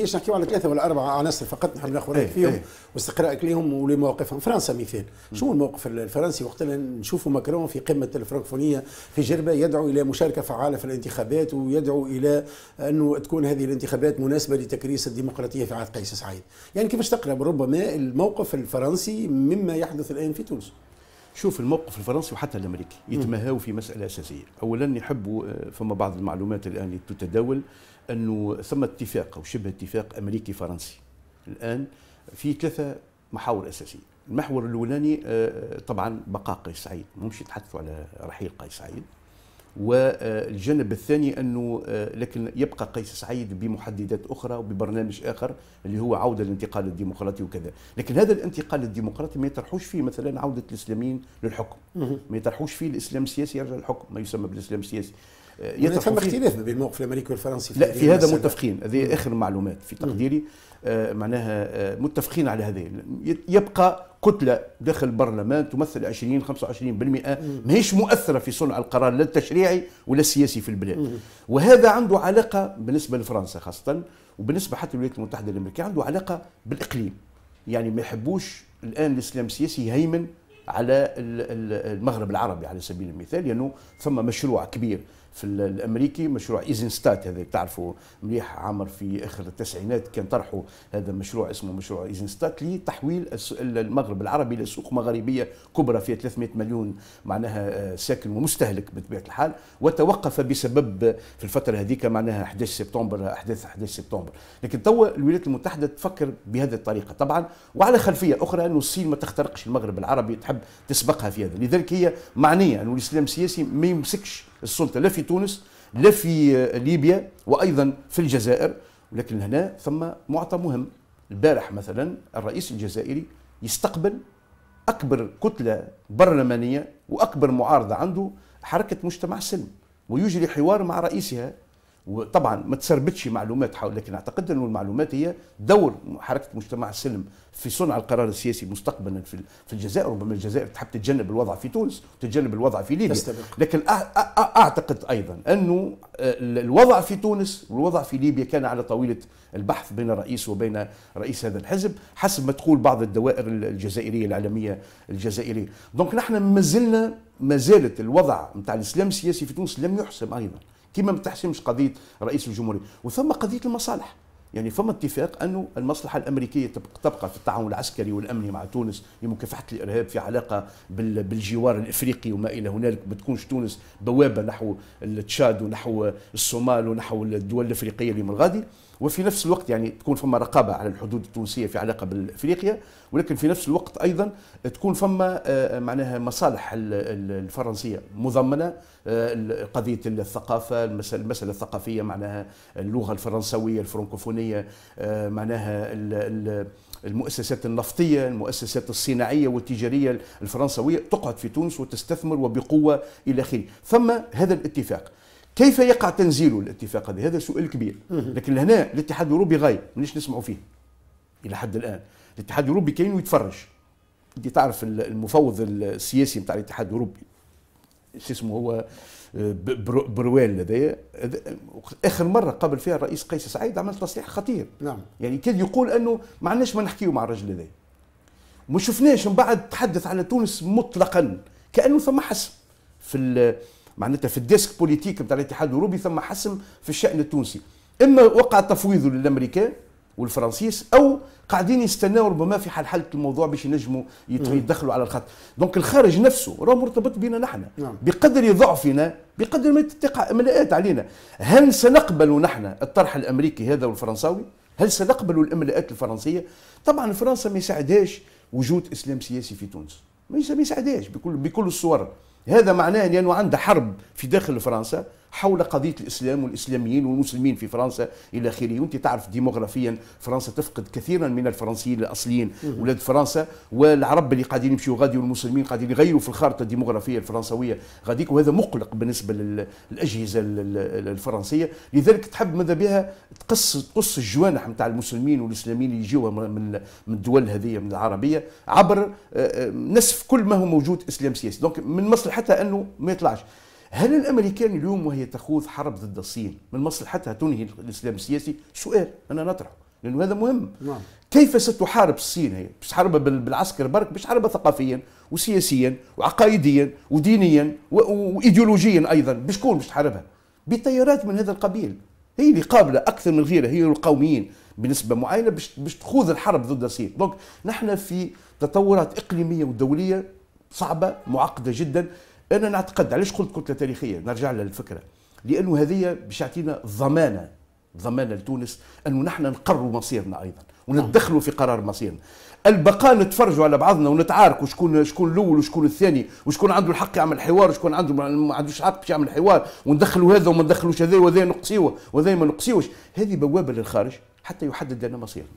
ايش نحكيو على ثلاثه ولا اربعه عناصر فقط نحب ناخذ رايك إيه، فيهم ايه. واستقرائك ليهم ولمواقفهم فرنسا مثال شو الموقف الفرنسي وقت نشوفوا ماكرون في قمه الفرنكفونيه في جربه يدعو الى مشاركه فعاله في الانتخابات ويدعو الى انه تكون هذه الانتخابات مناسبه لتكريس الديمقراطيه في عهد قيس سعيد يعني كيفاش تقرا ربما الموقف الفرنسي مما يحدث الان في تونس شوف الموقف الفرنسي وحتى الامريكي يتمهاو في مساله اساسيه اولا يحبوا آه، فما بعض المعلومات الان تتداول انه ثم اتفاق او شبه اتفاق امريكي فرنسي الان في ثلاثه محاور اساسيه المحور الاولاني آه، طبعا بقاء قيس سعيد ما مش يتحدثوا على رحيل قيس سعيد والجانب الثاني انه آه، لكن يبقى قيس سعيد بمحددات اخرى وببرنامج اخر اللي هو عوده الانتقال الديمقراطي وكذا، لكن هذا الانتقال الديمقراطي ما يطرحوش فيه مثلا عوده الاسلاميين للحكم، ما يطرحوش فيه الاسلام السياسي يرجع للحكم، ما يسمى بالاسلام السياسي. آه، يطرح ثم اختلاف بين الموقف الامريكي والفرنسي في لا في هذا متفقين هذه اخر معلومات في تقديري آه، معناها متفقين على هذه يبقى كتله داخل البرلمان تمثل 20 25% ماهيش مؤثره في صنع القرار لا التشريعي ولا السياسي في البلاد وهذا عنده علاقه بالنسبه لفرنسا خاصه وبالنسبه حتى للولايات المتحده الامريكيه عنده علاقه بالاقليم يعني ما يحبوش الان الاسلام السياسي يهيمن على المغرب العربي على سبيل المثال لانه يعني ثم مشروع كبير في الامريكي مشروع ايزنستات هذا تعرفوا مليح عامر في اخر التسعينات كان طرحوا هذا المشروع اسمه مشروع ايزنستات لتحويل المغرب العربي لسوق مغربيه كبرى فيها 300 مليون معناها آه، ساكن ومستهلك بطبيعه الحال وتوقف بسبب في الفتره هذيك معناها 11 سبتمبر احداث 11 سبتمبر لكن تو الولايات المتحده تفكر بهذه الطريقه طبعا وعلى خلفيه اخرى انه الصين ما تخترقش المغرب العربي تحب تسبقها في هذا لذلك هي معنيه انه الاسلام السياسي ما يمسكش السلطه لا في تونس لا في آه، ليبيا وايضا في الجزائر ولكن هنا ثم معطى مهم البارح مثلا الرئيس الجزائري يستقبل اكبر كتله برلمانيه واكبر معارضه عنده حركه مجتمع السلم ويجري حوار مع رئيسها وطبعا ما تسربتش معلومات حول لكن اعتقد انه المعلومات هي دور حركه مجتمع السلم في صنع القرار السياسي مستقبلا في الجزائر ربما الجزائر تحب تتجنب الوضع في تونس وتتجنب الوضع في ليبيا تستبق. لكن اعتقد ايضا انه آه، الوضع في تونس والوضع في ليبيا كان على طاوله البحث بين الرئيس وبين رئيس هذا الحزب حسب ما تقول بعض الدوائر الجزائريه العالميه الجزائريه دونك نحن ما زلنا ما زالت الوضع نتاع الاسلام السياسي في تونس لم يحسم ايضا كيما ما تحسمش قضيه رئيس الجمهوريه وثم قضيه المصالح يعني فما اتفاق انه المصلحه الامريكيه تبقى في التعاون العسكري والامني مع تونس لمكافحه الارهاب في علاقه بالجوار الافريقي وما الى هنالك ما تكونش تونس بوابه نحو تشاد ونحو الصومال ونحو الدول الافريقيه اللي من غادي وفي نفس الوقت يعني تكون فما رقابه على الحدود التونسيه في علاقه بافريقيا ولكن في نفس الوقت ايضا تكون فما آه، معناها مصالح الفرنسيه مضمنه آه، قضيه الثقافه المساله الثقافيه معناها اللغه الفرنسويه الفرنكوفونيه آه، معناها المؤسسات النفطيه المؤسسات الصناعيه والتجاريه الفرنسويه تقعد في تونس وتستثمر وبقوه الى اخره ثم هذا الاتفاق كيف يقع تنزيل الاتفاق هذا هذا سؤال كبير لكن لهنا الاتحاد الاوروبي غايب مانيش نسمعوا فيه الى حد الان الاتحاد الاوروبي كاين ويتفرج انت تعرف المفوض السياسي نتاع الاتحاد الاوروبي شو اسمه هو بروال هذايا اخر مره قابل فيها الرئيس قيس سعيد عمل تصريح خطير نعم يعني كان يقول انه ما عندناش ما نحكيو مع الرجل هذايا ما شفناش من بعد تحدث على تونس مطلقا كانه ثم حسم في معناتها في الديسك بوليتيك نتاع الاتحاد الاوروبي ثم حسم في الشان التونسي اما وقع تفويض للامريكان والفرنسيس او قاعدين يستناو ربما في حال حله الموضوع باش ينجموا يدخلوا على الخط دونك الخارج نفسه راه مرتبط بنا نحن نعم. بقدر ضعفنا بقدر ما تقع املاءات علينا هل سنقبل نحن الطرح الامريكي هذا والفرنساوي هل سنقبل الاملاءات الفرنسيه طبعا فرنسا ما يساعدهاش وجود اسلام سياسي في تونس ما يساعدهاش بكل بكل الصور هذا معناه لأنه عنده حرب في داخل فرنسا حول قضية الإسلام والإسلاميين والمسلمين في فرنسا إلى آخره وأنت تعرف ديموغرافيا فرنسا تفقد كثيرا من الفرنسيين الأصليين ولاد فرنسا والعرب اللي قاعدين يمشيوا غادي والمسلمين قاعدين يغيروا في الخارطة الديموغرافية الفرنسوية غاديك وهذا مقلق بالنسبة للأجهزة الفرنسية لذلك تحب ماذا بها تقص تقص الجوانح نتاع المسلمين والإسلاميين اللي يجيوها من من الدول هذه من العربية عبر آه، آه، نسف كل ما هو موجود إسلام سياسي دونك من مصلحة حتى انه ما يطلعش هل الامريكان اليوم وهي تخوض حرب ضد الصين من مصلحتها تنهي الاسلام السياسي سؤال انا نطرحه لانه هذا مهم نعم. كيف ستحارب الصين هي مش حرب بالعسكر برك مش حرب ثقافيا وسياسيا وعقائديا ودينيا وايديولوجيا ايضا بشكون مش تحاربها بتيارات من هذا القبيل هي اللي قابله اكثر من غيرها هي القوميين بنسبه معينه باش تخوض الحرب ضد الصين دونك نحن في تطورات اقليميه ودوليه صعبه معقده جدا انا نعتقد علاش قلت كتله تاريخيه نرجع للفكره لانه هذه باش تعطينا ضمانه ضمانه لتونس انه نحن نقروا مصيرنا ايضا ونتدخلوا في قرار مصيرنا البقاء نتفرجوا على بعضنا ونتعاركوا شكون شكون الاول وشكون الثاني وشكون عنده الحق يعمل حوار وشكون عنده ما عندوش حق باش يعمل حوار وندخلوا هذا وما ندخلوش هذا وذا نقصيوه وذا ما نقصيوش هذه بوابه للخارج حتى يحدد لنا مصيرنا